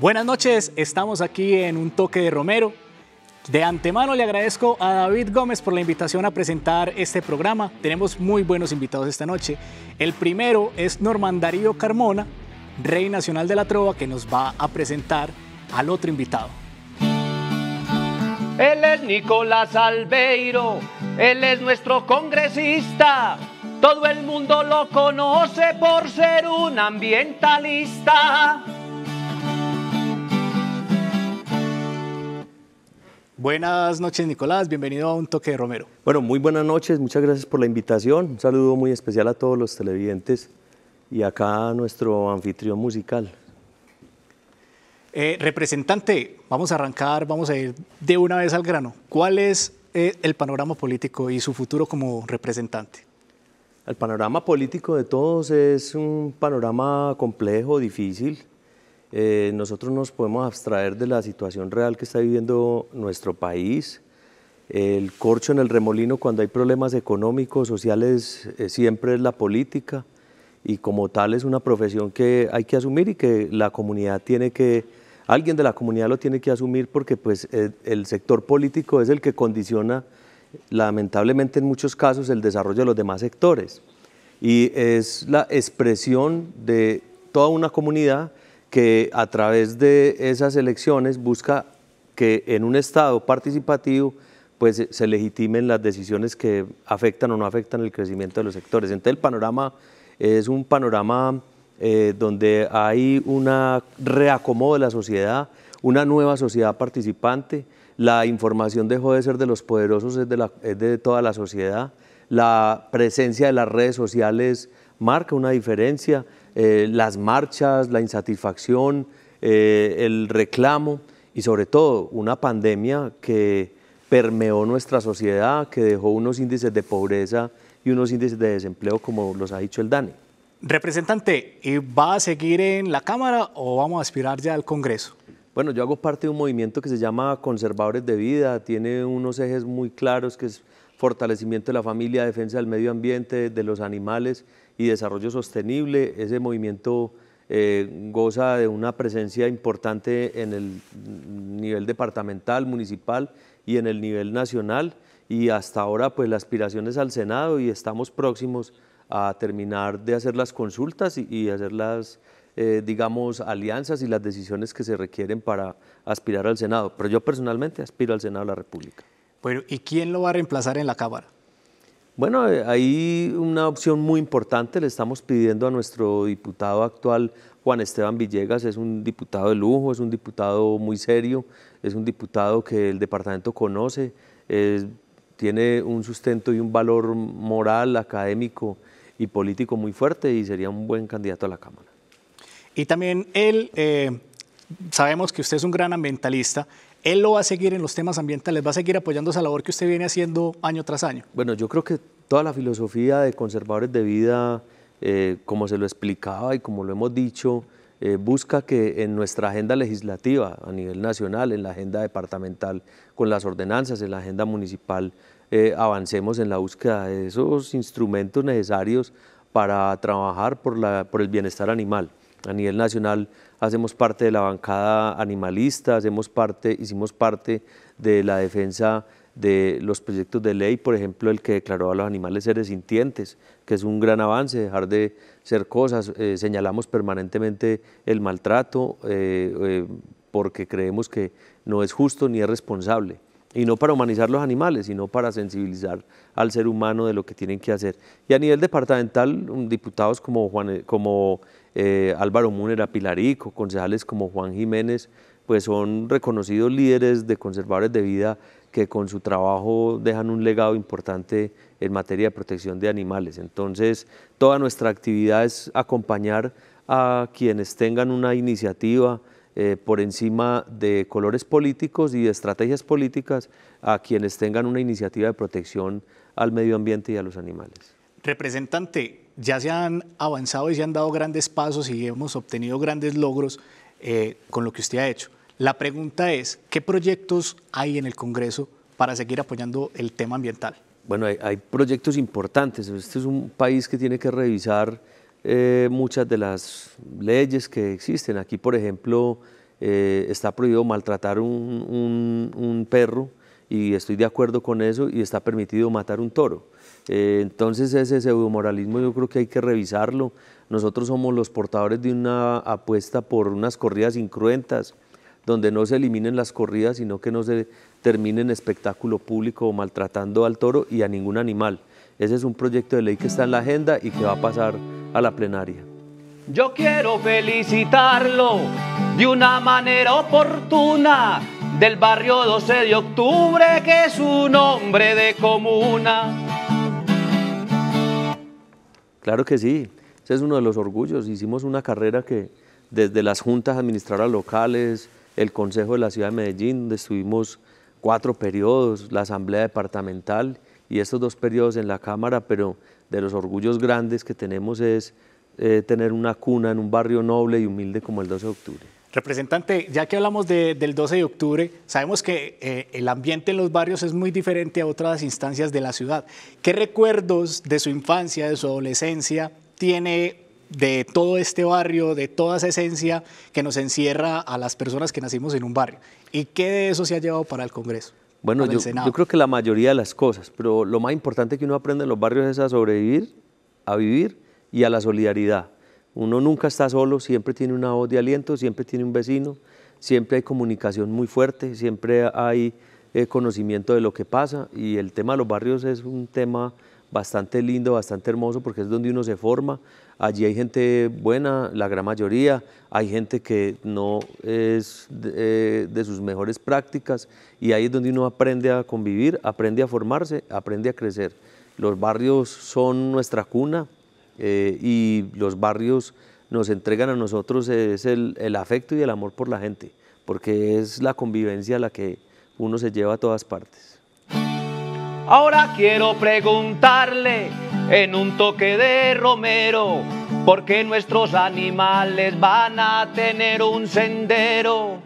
Buenas noches, estamos aquí en un toque de Romero. De antemano le agradezco a David Gómez por la invitación a presentar este programa. Tenemos muy buenos invitados esta noche. El primero es Normandario Darío Carmona, rey nacional de la trova, que nos va a presentar al otro invitado. Él es Nicolás Albeiro, él es nuestro congresista. Todo el mundo lo conoce por ser un ambientalista. Buenas noches, Nicolás. Bienvenido a Un Toque de Romero. Bueno, muy buenas noches. Muchas gracias por la invitación. Un saludo muy especial a todos los televidentes y acá a nuestro anfitrión musical. Eh, representante, vamos a arrancar, vamos a ir de una vez al grano. ¿Cuál es eh, el panorama político y su futuro como representante? El panorama político de todos es un panorama complejo, difícil eh, nosotros nos podemos abstraer de la situación real que está viviendo nuestro país. El corcho en el remolino cuando hay problemas económicos, sociales, eh, siempre es la política y como tal es una profesión que hay que asumir y que la comunidad tiene que, alguien de la comunidad lo tiene que asumir porque pues eh, el sector político es el que condiciona lamentablemente en muchos casos el desarrollo de los demás sectores y es la expresión de toda una comunidad que a través de esas elecciones busca que en un Estado participativo pues se legitimen las decisiones que afectan o no afectan el crecimiento de los sectores. Entonces el panorama es un panorama eh, donde hay una reacomodo de la sociedad, una nueva sociedad participante, la información dejó de ser de los poderosos, de, es de toda la sociedad, la presencia de las redes sociales marca una diferencia, eh, las marchas, la insatisfacción, eh, el reclamo y sobre todo una pandemia que permeó nuestra sociedad, que dejó unos índices de pobreza y unos índices de desempleo como los ha dicho el DANE. Representante, eh, ¿va a seguir en la Cámara o vamos a aspirar ya al Congreso? Bueno, yo hago parte de un movimiento que se llama Conservadores de Vida, tiene unos ejes muy claros que es fortalecimiento de la familia, defensa del medio ambiente, de los animales y desarrollo sostenible. Ese movimiento eh, goza de una presencia importante en el nivel departamental, municipal y en el nivel nacional. Y hasta ahora, pues la aspiración es al Senado y estamos próximos a terminar de hacer las consultas y, hacer las, eh, digamos, alianzas y las decisiones que se requieren para aspirar al Senado. Pero yo personalmente aspiro al Senado de la República. Bueno, ¿y quién lo va a reemplazar en la Cámara? Bueno, hay eh, una opción muy importante, le estamos pidiendo a nuestro diputado actual, Juan Esteban Villegas, es un diputado de lujo, es un diputado muy serio, es un diputado que el departamento conoce, tiene un sustento y un valor moral, académico y político muy fuerte y sería un buen candidato a la Cámara. Y también él, eh, sabemos que usted es un gran ambientalista él lo va a seguir en los temas ambientales, va a seguir apoyando esa labor que usted viene haciendo año tras año. Bueno, yo creo que toda la filosofía de conservadores de vida, eh, como se lo explicaba y como lo hemos dicho, eh, busca que en nuestra agenda legislativa a nivel nacional, en la agenda departamental, con las ordenanzas, en la agenda municipal, eh, avancemos en la búsqueda de esos instrumentos necesarios para trabajar por el bienestar animal a nivel nacional hacemos parte de la bancada animalista, hacemos parte, hicimos parte de la defensa de los proyectos de ley, por ejemplo, el que declaró a los animales seres sintientes, que es un gran avance, dejar de ser cosas. Eh, señalamos permanentemente el maltrato eh, eh, porque creemos que no es justo ni es responsable. Y no para humanizar los animales, sino para sensibilizar al ser humano de lo que tienen que hacer. Y a nivel departamental, diputados como, Juan, como eh, Álvaro Múnera, Pilarico, concejales como Juan Jiménez, pues son reconocidos líderes de conservadores de vida que con su trabajo dejan un legado importante en materia de protección de animales. Entonces, toda nuestra actividad es acompañar a quienes tengan una iniciativa eh, por encima de colores políticos y de estrategias políticas, a quienes tengan una iniciativa de protección al medio ambiente y a los animales. Representante, ya se han avanzado y se han dado grandes pasos y hemos obtenido grandes logros eh, con lo que usted ha hecho. La pregunta es, ¿qué proyectos hay en el Congreso para seguir apoyando el tema ambiental? Bueno, hay, proyectos importantes. Este es un país que tiene que revisar eh, muchas de las leyes que existen. Aquí, por ejemplo, eh, está prohibido maltratar un, perro y estoy de acuerdo con eso y está permitido matar un toro. Eh, entonces ese pseudomoralismo yo creo que hay que revisarlo. Nosotros somos los portadores de una apuesta por unas corridas incruentas, donde no se eliminen las corridas, sino que no se termine en espectáculo público maltratando al toro y a ningún animal. Ese es un proyecto de ley que está en la agenda y que va a pasar a la plenaria. Yo quiero felicitarlo de una manera oportuna del barrio 12 de octubre, que es un hombre de comuna. Claro que sí, ese es uno de los orgullos. Hicimos una carrera que desde las juntas administradoras locales, el Consejo de la Ciudad de Medellín, donde estuvimos cuatro periodos, la Asamblea Departamental y estos dos periodos en la Cámara, pero de los orgullos grandes que tenemos es eh, tener una cuna en un barrio noble y humilde como el 12 de octubre. Representante, ya que hablamos del 12 de octubre, sabemos que eh, el ambiente en los barrios es muy diferente a otras instancias de la ciudad. ¿Qué recuerdos de su infancia, de su adolescencia, tiene de todo este barrio, de toda esa esencia que nos encierra a las personas que nacimos en un barrio? ¿Y qué de eso se ha llevado para el Congreso? Bueno, yo, yo creo que la mayoría de las cosas, pero lo más importante que uno aprende en los barrios es a sobrevivir, a vivir y a la solidaridad uno nunca está solo, siempre tiene una voz de aliento, siempre tiene un vecino, siempre hay comunicación muy fuerte, siempre hay eh, conocimiento de lo que pasa y el tema de los barrios es un tema bastante lindo, bastante hermoso porque es donde uno se forma, allí hay gente buena, la gran mayoría, hay gente que no es de, eh, sus mejores prácticas y ahí es donde uno aprende a convivir, aprende a formarse, aprende a crecer. Los barrios son nuestra cuna, eh, y los barrios nos entregan a nosotros es el, afecto y el amor por la gente, porque es la convivencia la que uno se lleva a todas partes. Ahora quiero preguntarle en un toque de romero, ¿por qué nuestros animales van a tener un sendero?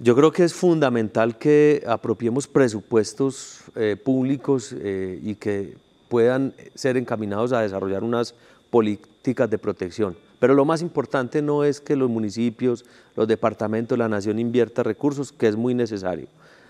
Yo creo que es fundamental que apropiemos presupuestos eh, públicos eh, y que puedan ser encaminados a desarrollar unas políticas de protección. Pero lo más importante no es que los municipios, los departamentos, la nación invierta recursos, que es muy necesario.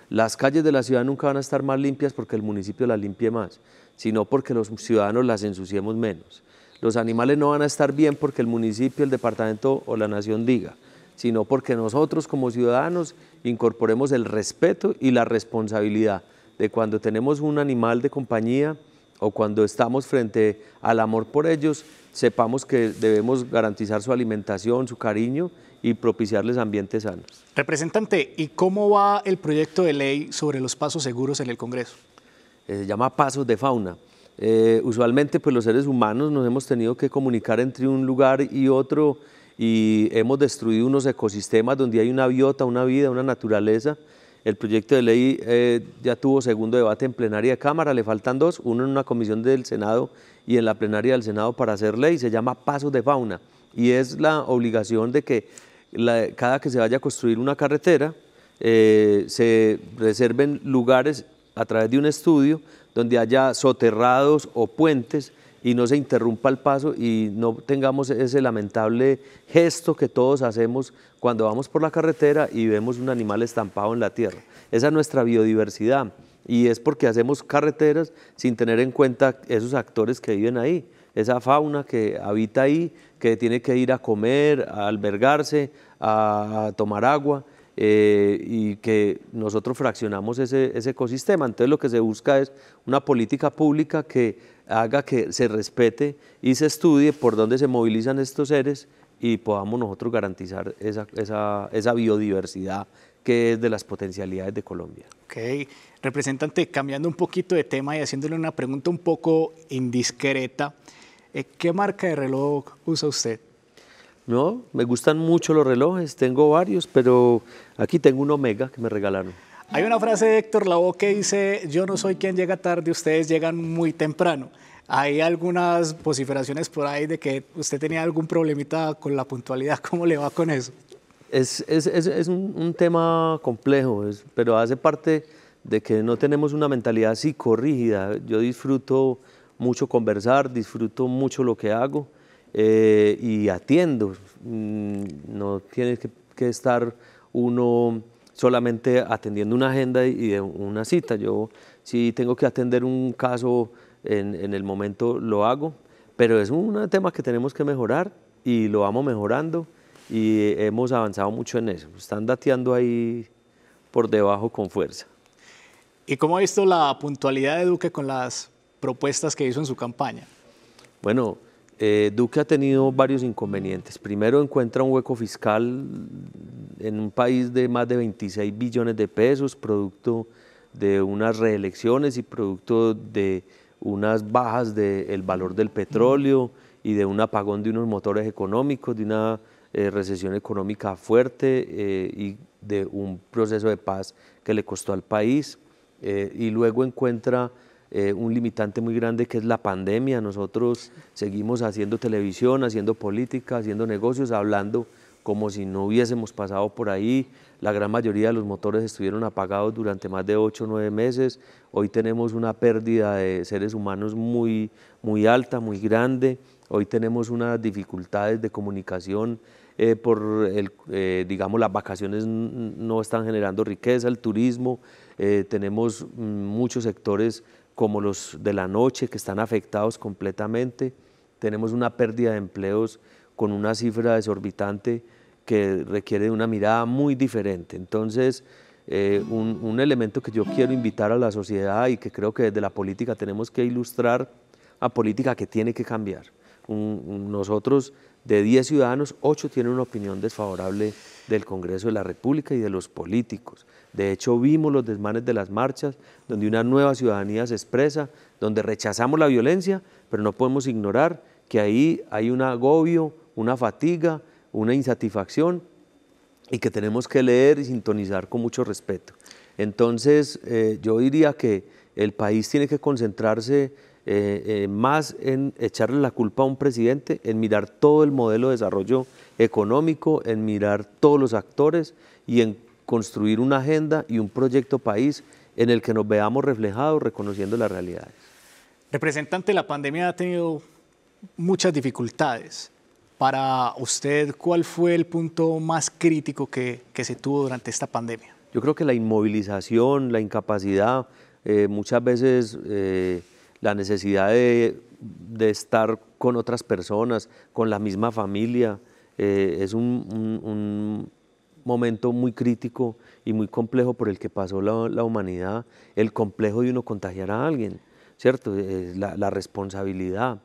Las calles de la ciudad nunca van a estar más limpias porque el municipio las limpie más, sino porque los ciudadanos las ensuciemos menos. Los animales no van a estar bien porque el municipio, el departamento o la nación diga, sino porque nosotros como ciudadanos incorporemos el respeto y la responsabilidad de cuando tenemos un animal de compañía, o cuando estamos frente al amor por ellos, sepamos que debemos garantizar su alimentación, su cariño y propiciarles ambientes sanos. Representante, ¿y cómo va el proyecto de ley sobre los pasos seguros en el Congreso? Eh, se llama Pasos de Fauna. Eh, usualmente pues los seres humanos nos hemos tenido que comunicar entre un lugar y otro y hemos destruido unos ecosistemas donde hay una biota, una vida, una naturaleza el proyecto de ley eh, ya tuvo segundo debate en plenaria de Cámara, le faltan dos, uno en una comisión del Senado y en la plenaria del Senado para hacer ley, se llama Pasos de Fauna y es la obligación de que cada que se vaya a construir una carretera eh, se reserven lugares a través de un estudio donde haya soterrados o puentes y no se interrumpa el paso y no tengamos ese lamentable gesto que todos hacemos cuando vamos por la carretera y vemos un animal estampado en la tierra. Esa es nuestra biodiversidad y es porque hacemos carreteras sin tener en cuenta esos actores que viven ahí, esa fauna que habita ahí, que tiene que ir a comer, a albergarse, a tomar agua. Eh, y que nosotros fraccionamos ese, ecosistema. Entonces lo que se busca es una política pública que haga que se respete y se estudie por dónde se movilizan estos seres y podamos nosotros garantizar esa, esa, esa biodiversidad que es de las potencialidades de Colombia. Ok, representante, cambiando un poquito de tema y haciéndole una pregunta un poco indiscreta, eh, ¿qué marca de reloj usa usted? No, me gustan mucho los relojes, tengo varios, pero aquí tengo un Omega que me regalaron. Hay una frase de Héctor Lavoe que dice, yo no soy quien llega tarde, ustedes llegan muy temprano. Hay algunas vociferaciones por ahí de que usted tenía algún problemita con la puntualidad. ¿Cómo le va con eso? Es, es, un, tema complejo, pero hace parte de que no tenemos una mentalidad psicorrígida. Yo disfruto mucho conversar, disfruto mucho lo que hago eh, y atiendo. Mm, no tiene que, estar uno solamente atendiendo una agenda y de una cita. Yo si tengo que atender un caso en, el momento lo hago, pero es un tema que tenemos que mejorar y lo vamos mejorando y hemos avanzado mucho en eso. Están dateando ahí por debajo con fuerza. ¿Y cómo ha visto la puntualidad de Duque con las propuestas que hizo en su campaña? Bueno, eh, Duque ha tenido varios inconvenientes. Primero encuentra un hueco fiscal en un país de más de 26 billones de pesos, producto de unas reelecciones y producto de unas bajas del valor del petróleo y de un apagón de unos motores económicos, de una eh, recesión económica fuerte eh, y de un proceso de paz que le costó al país. Eh, y luego encuentra un limitante muy grande que es la pandemia. Nosotros seguimos haciendo televisión, haciendo política, haciendo negocios, hablando como si no hubiésemos pasado por ahí, la gran mayoría de los motores estuvieron apagados durante más de 8 o 9 meses. Hoy tenemos una pérdida de seres humanos muy, muy alta, muy grande. Hoy tenemos unas dificultades de comunicación eh, por, el, eh, digamos, las vacaciones no están generando riqueza, el turismo, eh, tenemos mm, muchos sectores como los de la noche que están afectados completamente, tenemos una pérdida de empleos con una cifra desorbitante que requiere de una mirada muy diferente. Entonces, eh, un, elemento que yo quiero invitar a la sociedad y que creo que desde la política tenemos que ilustrar a política que tiene que cambiar. nosotros, de 10 ciudadanos, 8 tienen una opinión desfavorable del Congreso de la República y de los políticos. De hecho, vimos los desmanes de las marchas, donde una nueva ciudadanía se expresa, donde rechazamos la violencia, pero no podemos ignorar que ahí hay un agobio, una fatiga, una insatisfacción y que tenemos que leer y sintonizar con mucho respeto. Entonces, eh, yo diría que el país tiene que concentrarse eh, eh, más en echarle la culpa a un presidente, en mirar todo el modelo de desarrollo económico, en mirar todos los actores y en construir una agenda y un proyecto país en el que nos veamos reflejados reconociendo las realidades. Representante, la pandemia ha tenido muchas dificultades para usted, ¿cuál fue el punto más crítico que, se tuvo durante esta pandemia? Yo creo que la inmovilización, la incapacidad, eh, muchas veces eh, la necesidad de, de, estar con otras personas, con la misma familia, eh, es un, un, momento muy crítico y muy complejo por el que pasó la, humanidad, el complejo de uno contagiar a alguien, ¿cierto? la responsabilidad,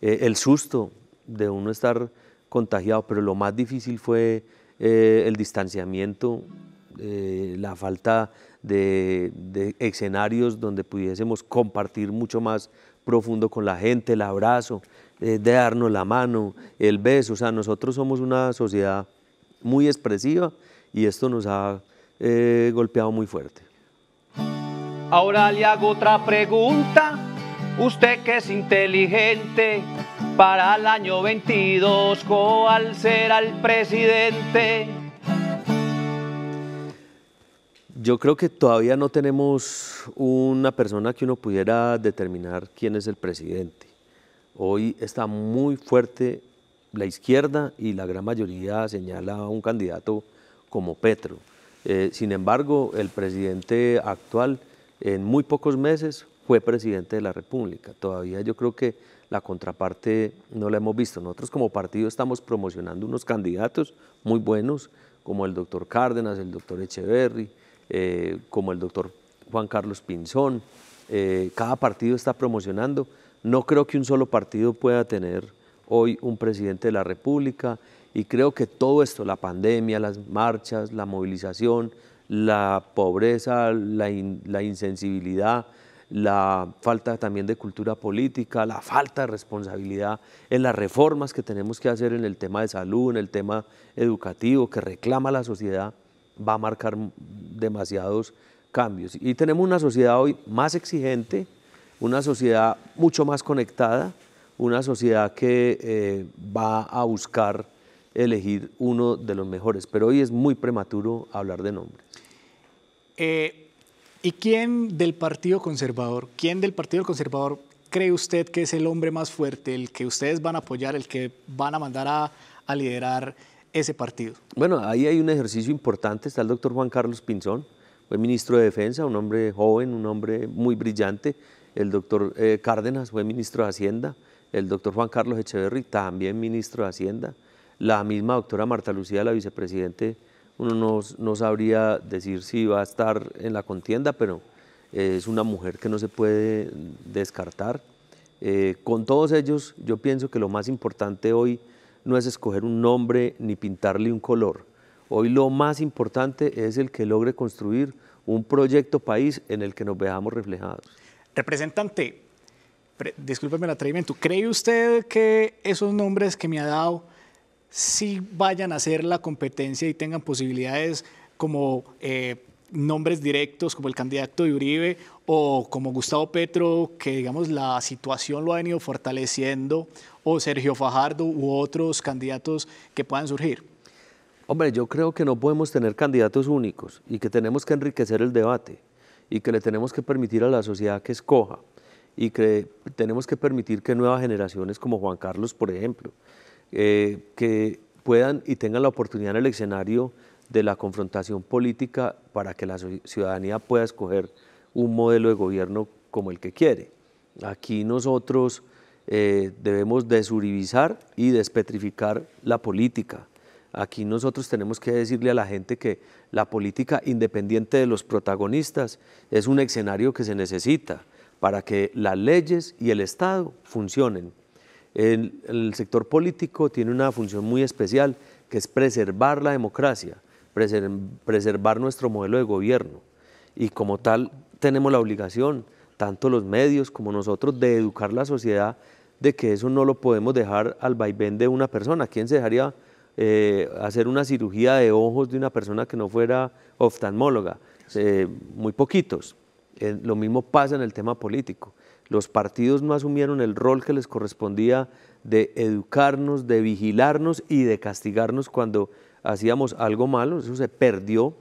el susto, de uno estar contagiado, pero lo más difícil fue eh, el distanciamiento, eh, la falta de, escenarios donde pudiésemos compartir mucho más profundo con la gente, el abrazo, eh, de darnos la mano, el beso. O sea, nosotros somos una sociedad muy expresiva y esto nos ha golpeado muy fuerte. Ahora le hago otra pregunta, usted que es inteligente, para el año 22, ¿cuál será el presidente. Yo creo que todavía no tenemos una persona que uno pudiera determinar quién es el presidente. Hoy está muy fuerte la izquierda y la gran mayoría señala a un candidato como Petro. Eh, sin embargo, el presidente actual en muy pocos meses fue presidente de la República. Todavía yo creo que la contraparte no la hemos visto. Nosotros como partido estamos promocionando unos candidatos muy buenos, como el doctor Cárdenas, el doctor Echeverry, eh, como el doctor Juan Carlos Pinzón. Eh, cada partido está promocionando. No creo que un solo partido pueda tener hoy un presidente de la República y creo que todo esto, la pandemia, las marchas, la movilización, la pobreza, la insensibilidad, la falta también de cultura política, la falta de responsabilidad en las reformas que tenemos que hacer en el tema de salud, en el tema educativo que reclama la sociedad, va a marcar demasiados cambios. Y tenemos una sociedad hoy más exigente, una sociedad mucho más conectada, una sociedad que eh, va a buscar elegir uno de los mejores, pero hoy es muy prematuro hablar de nombres. Eh, ¿Y quién del Partido Conservador, quién del Partido Conservador cree usted que es el hombre más fuerte, el que ustedes van a apoyar, el que van a mandar a, liderar ese partido? Bueno, ahí hay un ejercicio importante, está el doctor Juan Carlos Pinzón, fue ministro de Defensa, un hombre joven, un hombre muy brillante, el doctor eh, Cárdenas fue ministro de Hacienda, el doctor Juan Carlos Echeverry también ministro de Hacienda, la misma doctora Marta Lucía, la vicepresidente uno no, sabría decir si va a estar en la contienda, pero eh, es una mujer que no se puede descartar. Eh, con todos ellos, yo pienso que lo más importante hoy no es escoger un nombre ni pintarle un color. Hoy lo más importante es el que logre construir un proyecto país en el que nos veamos reflejados. Representante, discúlpeme el atrevimiento, ¿cree usted que esos nombres que me ha dado si vayan a hacer la competencia y tengan posibilidades como eh, nombres directos, como el candidato de Uribe o como Gustavo Petro, que digamos la situación lo ha venido fortaleciendo, o Sergio Fajardo u otros candidatos que puedan surgir? Hombre, yo creo que no podemos tener candidatos únicos y que tenemos que enriquecer el debate y que le tenemos que permitir a la sociedad que escoja y que tenemos que permitir que nuevas generaciones como Juan Carlos, por ejemplo, eh, que puedan y tengan la oportunidad en el escenario de la confrontación política para que la ciudadanía pueda escoger un modelo de gobierno como el que quiere. Aquí nosotros eh, debemos desurivizar y despetrificar la política. Aquí nosotros tenemos que decirle a la gente que la política independiente de los protagonistas es un escenario que se necesita para que las leyes y el Estado funcionen. El, sector político tiene una función muy especial, que es preservar la democracia, preservar nuestro modelo de gobierno. Y como tal, tenemos la obligación, tanto los medios como nosotros, de educar la sociedad de que eso no lo podemos dejar al vaivén de una persona. ¿Quién se dejaría eh, hacer una cirugía de ojos de una persona que no fuera oftalmóloga? Eh, muy poquitos. Eh, lo mismo pasa en el tema político los partidos no asumieron el rol que les correspondía de educarnos, de vigilarnos y de castigarnos cuando hacíamos algo malo, eso se perdió,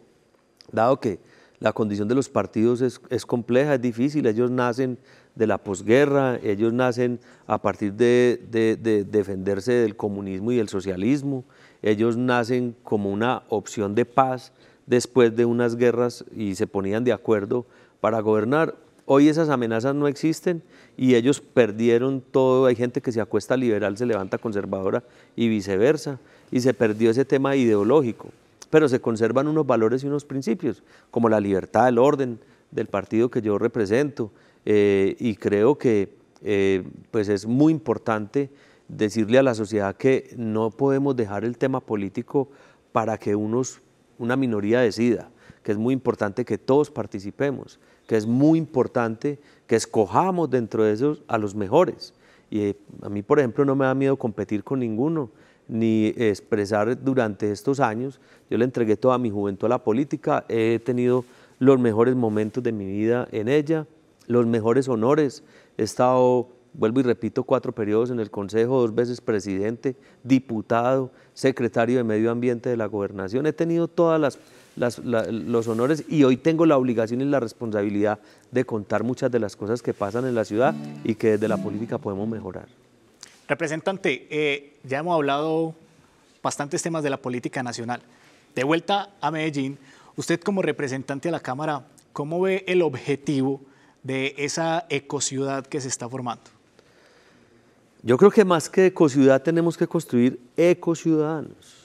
dado que la condición de los partidos es, compleja, es difícil, ellos nacen de la posguerra, ellos nacen a partir de, de, defenderse del comunismo y del socialismo, ellos nacen como una opción de paz después de unas guerras y se ponían de acuerdo para gobernar. Hoy esas amenazas no existen y ellos perdieron todo. Hay gente que se acuesta liberal, se levanta conservadora y viceversa. Y se perdió ese tema ideológico. Pero se conservan unos valores y unos principios, como la libertad, el orden del partido que yo represento. Eh, y creo que eh, pues es muy importante decirle a la sociedad que no podemos dejar el tema político para que unos una minoría decida, que es muy importante que todos participemos, que es muy importante que escojamos dentro de esos a los mejores. Y eh, a mí, por ejemplo, no me da miedo competir con ninguno, ni expresar durante estos años. Yo le entregué toda mi juventud a la política, he tenido los mejores momentos de mi vida en ella, los mejores honores, he estado vuelvo y repito, cuatro periodos en el Consejo, dos veces presidente, diputado, secretario de Medio Ambiente de la Gobernación. He tenido todos las, los honores y hoy tengo la obligación y la responsabilidad de contar muchas de las cosas que pasan en la ciudad y que desde la política podemos mejorar. Representante, eh, ya hemos hablado bastantes temas de la política nacional. De vuelta a Medellín, usted como representante de la Cámara, ¿cómo ve el objetivo de esa ecociudad que se está formando? Yo creo que más que ecociudad tenemos que construir ecociudadanos.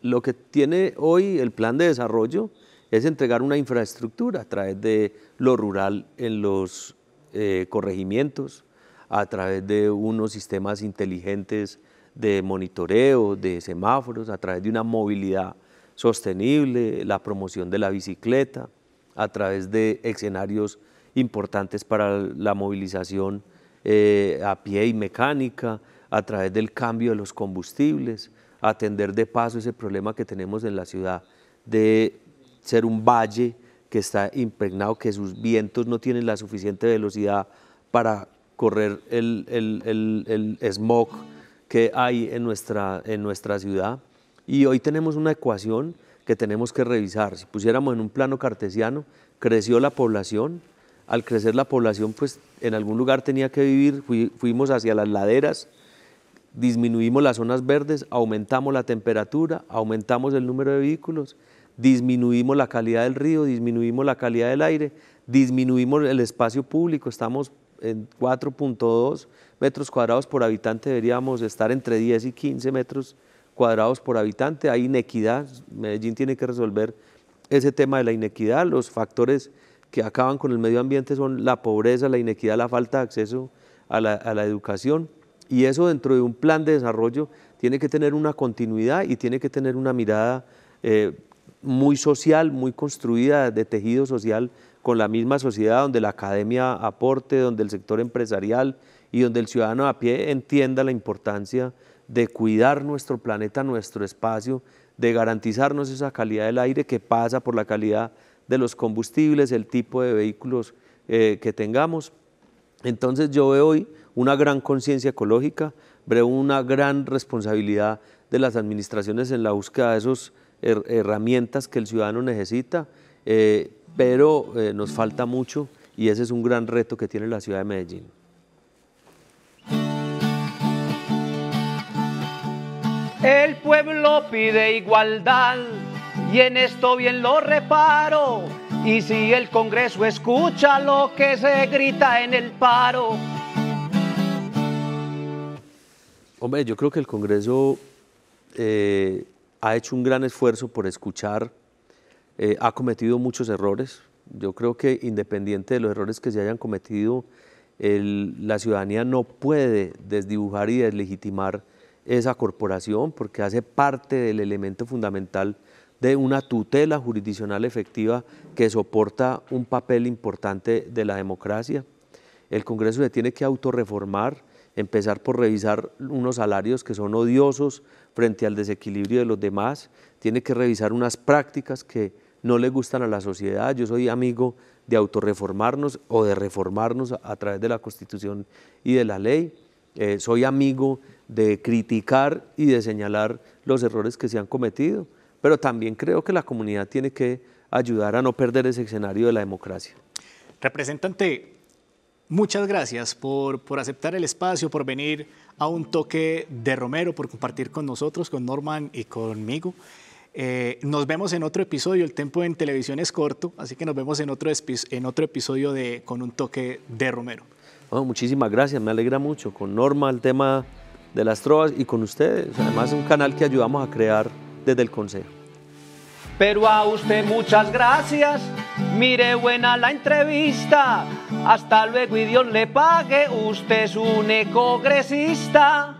Lo que tiene hoy el plan de desarrollo es entregar una infraestructura a través de lo rural en los eh, corregimientos, a través de unos sistemas inteligentes de monitoreo, de semáforos, a través de una movilidad sostenible, la promoción de la bicicleta, a través de escenarios importantes para la movilización eh, a pie y mecánica, a través del cambio de los combustibles, atender de paso ese problema que tenemos en la ciudad de ser un valle que está impregnado, que sus vientos no tienen la suficiente velocidad para correr el, el, smog que hay en nuestra, en nuestra ciudad. Y hoy tenemos una ecuación que tenemos que revisar. Si pusiéramos en un plano cartesiano, creció la población, al crecer la población, pues en algún lugar tenía que vivir, fuimos hacia las laderas, disminuimos las zonas verdes, aumentamos la temperatura, aumentamos el número de vehículos, disminuimos la calidad del río, disminuimos la calidad del aire, disminuimos el espacio público, estamos en 4.2 metros cuadrados por habitante, deberíamos estar entre 10 y 15 metros cuadrados por habitante, hay inequidad, Medellín tiene que resolver ese tema de la inequidad, los factores que acaban con el medio ambiente son la pobreza, la inequidad, la falta de acceso a la, educación. Y eso dentro de un plan de desarrollo tiene que tener una continuidad y tiene que tener una mirada eh, muy social, muy construida de tejido social con la misma sociedad, donde la academia aporte, donde el sector empresarial y donde el ciudadano a pie entienda la importancia de cuidar nuestro planeta, nuestro espacio, de garantizarnos esa calidad del aire que pasa por la calidad de los combustibles, el tipo de vehículos eh, que tengamos. Entonces yo veo hoy una gran conciencia ecológica, veo una gran responsabilidad de las administraciones en la búsqueda de esas herramientas que el ciudadano necesita, eh, pero eh, nos falta mucho y ese es un gran reto que tiene la ciudad de Medellín. El pueblo pide igualdad y en esto bien lo reparo. Y si el Congreso escucha lo que se grita en el paro. Hombre, yo creo que el Congreso eh, ha hecho un gran esfuerzo por escuchar, eh, ha cometido muchos errores. Yo creo que independiente de los errores que se hayan cometido, la ciudadanía no puede desdibujar y deslegitimar esa corporación porque hace parte del elemento fundamental de una tutela jurisdiccional efectiva que soporta un papel importante de la democracia. El Congreso se tiene que autorreformar, empezar por revisar unos salarios que son odiosos frente al desequilibrio de los demás, tiene que revisar unas prácticas que no le gustan a la sociedad. Yo soy amigo de autorreformarnos o de reformarnos a, través de la Constitución y de la ley. Eh, soy amigo de criticar y de señalar los errores que se han cometido pero también creo que la comunidad tiene que ayudar a no perder ese escenario de la democracia. Representante, muchas gracias por, aceptar el espacio, por venir a un toque de Romero, por compartir con nosotros, con Norman y conmigo. Eh, nos vemos en otro episodio, el tiempo en televisión es corto, así que nos vemos en otro, episodio de Con un toque de Romero. muchísimas gracias, me alegra mucho con Norma el tema de las trovas y con ustedes. Además, es un canal que ayudamos a crear del Consejo. Pero a usted muchas gracias. Mire buena la entrevista. Hasta luego y Dios le pague. Usted es un ecogresista.